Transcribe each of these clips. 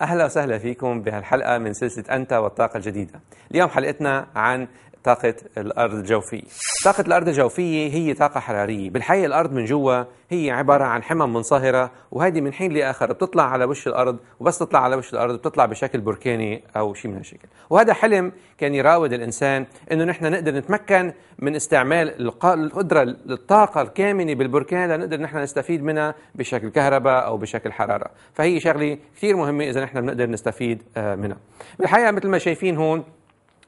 اهلا وسهلا فيكم بهالحلقه من سلسله انت والطاقه الجديده. اليوم حلقتنا عن طاقة الأرض الجوفية طاقة الأرض الجوفية هي طاقة حرارية بالحقيقة الأرض من جوا هي عبارة عن حمم منصهرة وهذه من حين لآخر بتطلع على وش الأرض وبس تطلع على وش الأرض بتطلع بشكل بركاني أو شيء من هالشكل وهذا حلم كان يراود الإنسان أنه نحن نقدر نتمكن من استعمال القدرة الطاقة الكامنة بالبركان لنقدر نحن نستفيد منها بشكل كهرباء أو بشكل حرارة فهي شغلة كثير مهمة إذا نحن بنقدر نستفيد آه، منها بالحقيقة مثل ما شايفين هون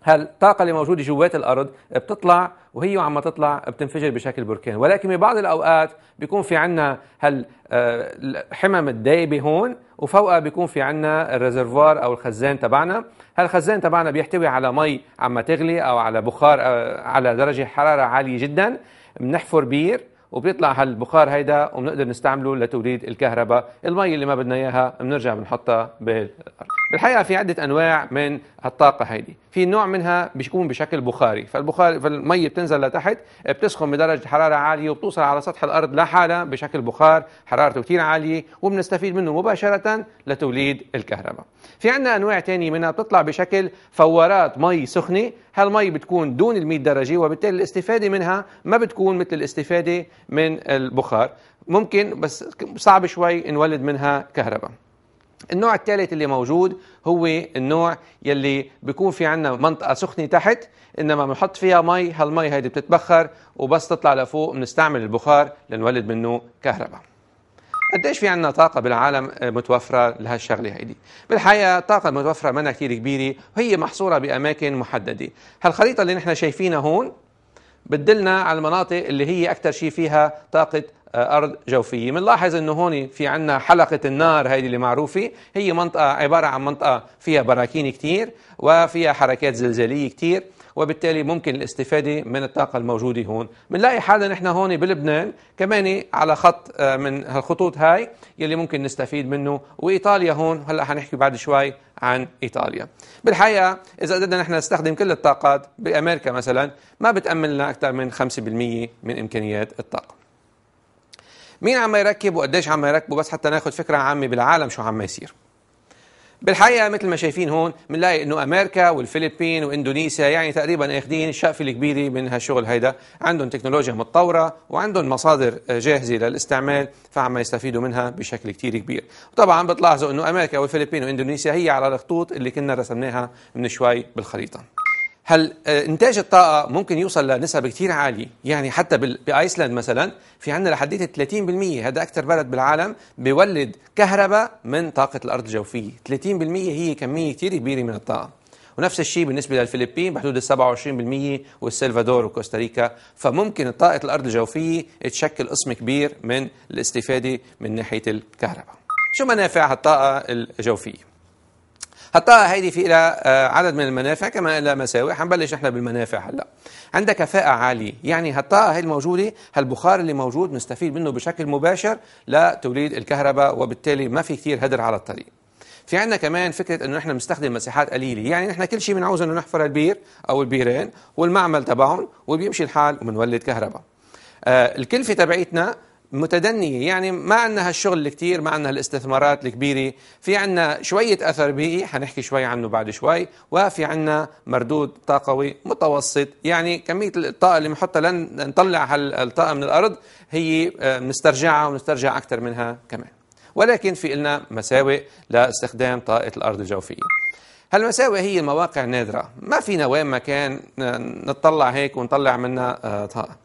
هالطاقه اللي موجوده جوات الارض بتطلع وهي وعم تطلع بتنفجر بشكل بركان ولكن ببعض الاوقات بيكون في عندنا هالحمم آه، الدايبه هون وفوقها بيكون في عندنا الريزرفوار او الخزان تبعنا هالخزان تبعنا بيحتوي على مي عم تغلي او على بخار آه، على درجه حراره عاليه جدا بنحفر بير وبيطلع هالبخار هيدا وبنقدر نستعمله لتوليد الكهرباء المي اللي ما بدنا اياها بنرجع بنحطها بالارض الحقيقه في عده انواع من الطاقه هيدي في نوع منها بيكون بشكل بخاري فالبخار فالمي بتنزل لتحت بتسخن بدرجه حراره عاليه وبتوصل على سطح الارض لحالها بشكل بخار حرارته كثير عاليه وبنستفيد منه مباشره لتوليد الكهرباء في عندنا انواع ثانيه منها بتطلع بشكل فوارات مي سخنه هالمي بتكون دون ال 100 درجه وبالتالي الاستفاده منها ما بتكون مثل الاستفاده من البخار ممكن بس صعب شوي نولد منها كهرباء النوع الثالث اللي موجود هو النوع يلي بيكون في عندنا منطقه سخنه تحت انما بنحط فيها مي هالمي هيدي بتتبخر وبس تطلع لفوق بنستعمل البخار لنولد منه كهرباء قديش في عندنا طاقة بالعالم آه، متوفرة لهالشغلة هيدي؟ بالحقيقة الطاقة المتوفرة منها كثير كبيرة وهي محصورة بأماكن محددة. هالخريطة اللي نحن شايفينها هون بتدلنا على المناطق اللي هي أكثر شيء فيها طاقة آه، ارض جوفيه بنلاحظ انه هون في عندنا حلقه النار هيدي اللي معروفه هي منطقه عباره عن منطقه فيها براكين كثير وفيها حركات زلزاليه كثير وبالتالي ممكن الاستفادة من الطاقة الموجودة هون بنلاقي حالنا نحن هون بلبنان كمان على خط آه، من هالخطوط هاي يلي ممكن نستفيد منه وإيطاليا هون هلأ حنحكي بعد شوي عن إيطاليا بالحقيقة إذا قدرنا نحن نستخدم كل الطاقات بأمريكا مثلا ما بتأمن لنا أكثر من 5% من إمكانيات الطاقة مين عم يركب وقديش عم يركبوا بس حتى ناخذ فكره عامه بالعالم شو عم يصير بالحقيقه مثل ما شايفين هون بنلاقي انه امريكا والفلبين واندونيسيا يعني تقريبا اخذين الشقفه الكبيره من هالشغل هيدا، عندهم تكنولوجيا متطوره وعندهم مصادر جاهزه للاستعمال فعم يستفيدوا منها بشكل كتير كبير، وطبعا بتلاحظوا انه امريكا والفلبين واندونيسيا هي على الخطوط اللي كنا رسمناها من شوي بالخريطه. هل آه، انتاج الطاقه ممكن يوصل لنسب كثير عاليه يعني حتى بايسلند مثلا في عندنا لحد 30% هذا اكثر بلد بالعالم بيولد كهرباء من طاقه الارض الجوفيه 30% هي كميه كثير كبيره من الطاقه ونفس الشيء بالنسبه للفلبين بحدود ال 27% والسلفادور وكوستاريكا فممكن طاقه الارض الجوفيه تشكل قسم كبير من الاستفاده من ناحيه الكهرباء شو منافع هالطاقه الجوفيه حطها هيدي في إلى آه، عدد من المنافع كما إلى مساوئ حنبلش نحن بالمنافع هلا عندها كفاءة عالية يعني هالطاقة هي الموجودة هالبخار اللي موجود نستفيد منه بشكل مباشر لتوليد الكهرباء وبالتالي ما في كثير هدر على الطريق في عندنا كمان فكره انه نحن بنستخدم مساحات قليله يعني نحن كل شيء بنعوز انه نحفر البير او البيرين والمعمل تبعهم وبيمشي الحال وبنولد كهرباء آه الكلفه تبعيتنا متدنية يعني ما عندنا هالشغل الكتير ما عندنا الاستثمارات الكبيرة في عندنا شوية أثر بيئي حنحكي شوي عنه بعد شوي وفي عندنا مردود طاقوي متوسط يعني كمية الطاقة اللي بنحطها لن نطلع هالطاقة من الأرض هي بنسترجعها آه، ونسترجع أكثر منها كمان ولكن في لنا مساوئ لاستخدام طاقة الأرض الجوفية هالمساوئ هي المواقع نادرة ما فينا وين ما كان نطلع هيك ونطلع منها آه، طاقة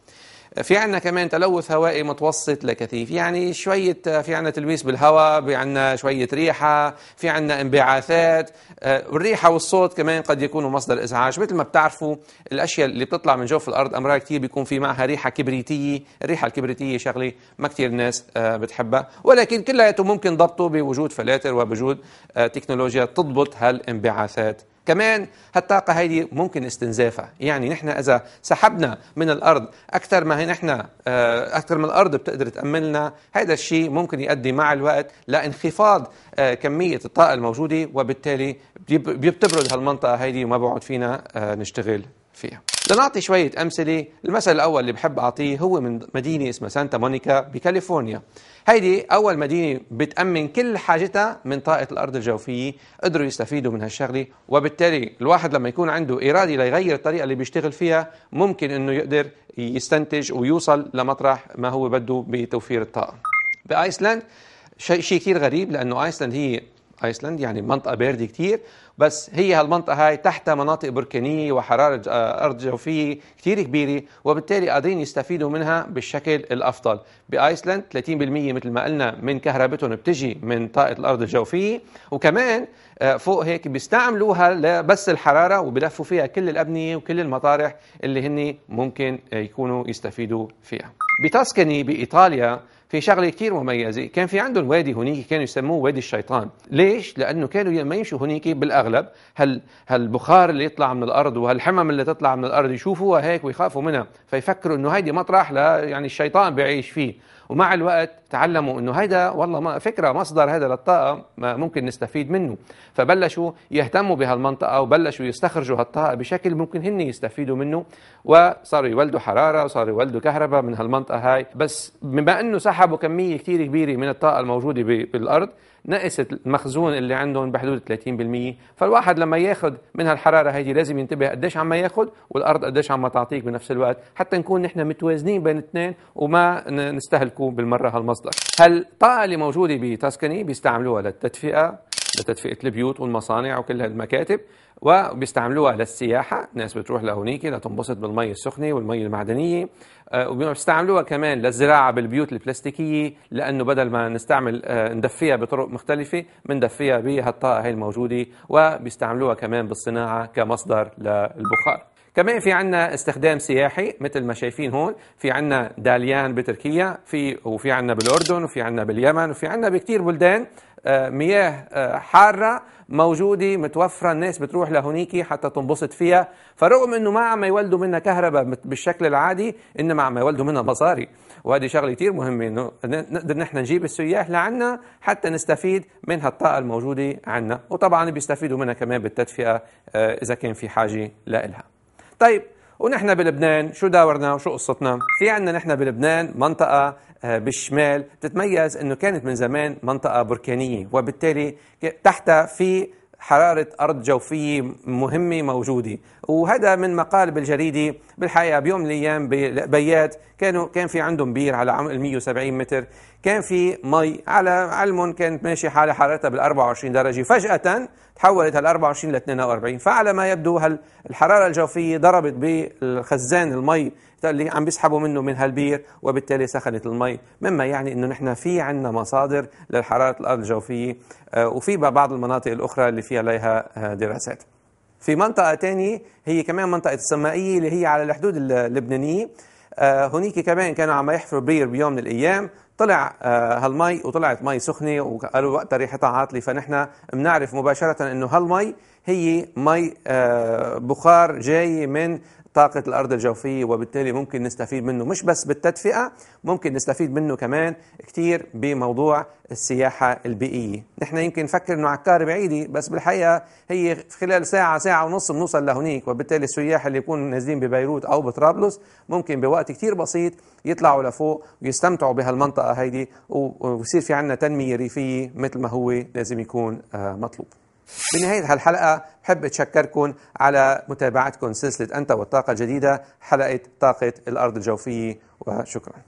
في عندنا كمان تلوث هوائي متوسط لكثيف يعني شوية في عندنا تلويث بالهواء في عندنا شوية ريحة في عندنا انبعاثات آه، الريحة والصوت كمان قد يكونوا مصدر إزعاج مثل ما بتعرفوا الأشياء اللي بتطلع من جوف الأرض أمرار كثير بيكون في معها ريحة كبريتية الريحة الكبريتية شغلة ما كثير الناس آه، بتحبها ولكن كلياته ممكن ضبطه بوجود فلاتر وبوجود آه، تكنولوجيا تضبط هالانبعاثات كمان هالطاقة هذه ممكن استنزافها يعني نحن إذا سحبنا من الأرض أكثر ما نحن آه، أكثر من الأرض بتقدر تأمن لنا هذا الشيء ممكن يؤدي مع الوقت لانخفاض آه، كمية الطاقة الموجودة وبالتالي بتبرد هالمنطقة هذه وما بقعد فينا آه، نشتغل فيها لنعطي شوية أمثلة المثل الأول اللي بحب أعطيه هو من مدينة اسمها سانتا مونيكا بكاليفورنيا هيدي أول مدينة بتأمن كل حاجتها من طاقة الأرض الجوفية قدروا يستفيدوا من هالشغلة وبالتالي الواحد لما يكون عنده إرادة ليغير الطريقة اللي بيشتغل فيها ممكن أنه يقدر يستنتج ويوصل لمطرح ما هو بده بتوفير الطاقة بأيسلند شيء كثير غريب لانه ايسلند هي ايسلند يعني منطقه بارده كتير بس هي هالمنطقه هاي تحت مناطق بركانيه وحراره آه، ارض جوفيه كتير كبيره وبالتالي قادرين يستفيدوا منها بالشكل الافضل بايسلند 30% مثل ما قلنا من كهربتهم بتجي من طاقه الارض الجوفيه وكمان آه، فوق هيك بيستعملوها لبس الحراره وبلفوا فيها كل الابنيه وكل المطارح اللي هن ممكن يكونوا يستفيدوا فيها بتاسكني بايطاليا في شغله كثير مميزه كان في عندهم وادي هنيك كانوا يسموه وادي الشيطان ليش لانه كانوا لما يمشوا هنيك بالاغلب هال هالبخار اللي يطلع من الارض وهالحمم اللي تطلع من الارض يشوفوها هيك ويخافوا منها فيفكروا انه هيدي مطرح لا يعني الشيطان بيعيش فيه ومع الوقت تعلموا انه هيدا والله ما فكره مصدر هذا للطاقه ممكن نستفيد منه فبلشوا يهتموا بهالمنطقه وبلشوا يستخرجوا هالطاقه بشكل ممكن هن يستفيدوا منه وصاروا يولدوا حراره وصاروا يولدوا كهرباء من هالمنطقه هاي بس بما انه سحبوا كميه كثير كبيره من الطاقه الموجوده بالارض نقصت المخزون اللي عندهم بحدود 30% فالواحد لما ياخذ من هالحراره هيدي لازم ينتبه قديش عم ياخذ والارض قديش عم تعطيك بنفس الوقت حتى نكون نحن متوازنين بين اثنين وما نستهلكوا بالمره هالمصدر هالطاقه اللي موجوده بتاسكني بيستعملوها للتدفئه لتدفئه البيوت والمصانع وكل هالمكاتب وبيستعملوها للسياحه، ناس بتروح لهونيك لتنبسط بالمي السخنه والمي المعدنيه آه، وبيستعملوها كمان للزراعه بالبيوت البلاستيكيه لانه بدل ما نستعمل آه، ندفيها بطرق مختلفه بندفيها بهالطاقه هي الموجوده وبيستعملوها كمان بالصناعه كمصدر للبخار. كمان في عنا استخدام سياحي مثل ما شايفين هون في عنا داليان بتركيا في وفي عنا بالأردن وفي عنا باليمن وفي عنا بكتير بلدان مياه آه، حارة موجودة متوفرة الناس بتروح لهونيك حتى تنبسط فيها فرغم انه ما عم يولدوا منها كهرباء بالشكل العادي انما عم يولدوا منها مصاري وهذه شغلة كثير مهمة انه نقدر نحن نجيب السياح لعنا حتى نستفيد من هالطاقة الموجودة عنا وطبعا بيستفيدوا منها كمان بالتدفئة آه، اذا كان في حاجة لإلها طيب ونحن بلبنان شو داورنا وشو قصتنا؟ في عندنا نحن بلبنان منطقة آه، بالشمال تتميز أنه كانت من زمان منطقة بركانية وبالتالي تحتها في حرارة أرض جوفية مهمة موجودة وهذا من مقال بالجريدة بالحقيقة بيوم من الأيام بيات كانوا كان في عندهم بير على عمق 170 متر كان في مي على علم كانت ماشي حالة حرارتها بال 24 درجة فجأة تحولت هال 24 ل 42 فعلى ما يبدو هال الحرارة الجوفية ضربت بالخزان المي اللي عم بيسحبوا منه من هالبير وبالتالي سخنت المي مما يعني انه نحن في عندنا مصادر لحرارة الأرض الجوفية آه، وفي بعض المناطق الأخرى اللي في عليها آه، دراسات في منطقة ثانية هي كمان منطقة السمائية اللي هي على الحدود اللبنانية آه، هنيك كمان كانوا عم يحفروا بير بيوم من الأيام طلع آه، هالمي وطلعت مي سخنه وقالوا وقتها ريحتها عاطله فنحن بنعرف مباشره انه هالمي هي مي آه، بخار جاي من طاقة الأرض الجوفية وبالتالي ممكن نستفيد منه مش بس بالتدفئة ممكن نستفيد منه كمان كتير بموضوع السياحة البيئية نحن يمكن نفكر أنه عكار بعيدة بس بالحقيقة هي خلال ساعة ساعة ونص بنوصل لهنيك وبالتالي السياح اللي يكونوا نازلين ببيروت أو بطرابلس ممكن بوقت كتير بسيط يطلعوا لفوق ويستمتعوا بهالمنطقة هيدي ويصير في عندنا تنمية ريفية مثل ما هو لازم يكون آه، مطلوب بنهاية الحلقة بحب أتشكركم على متابعتكم سلسلة أنت والطاقة الجديدة حلقة طاقة الأرض الجوفية وشكراً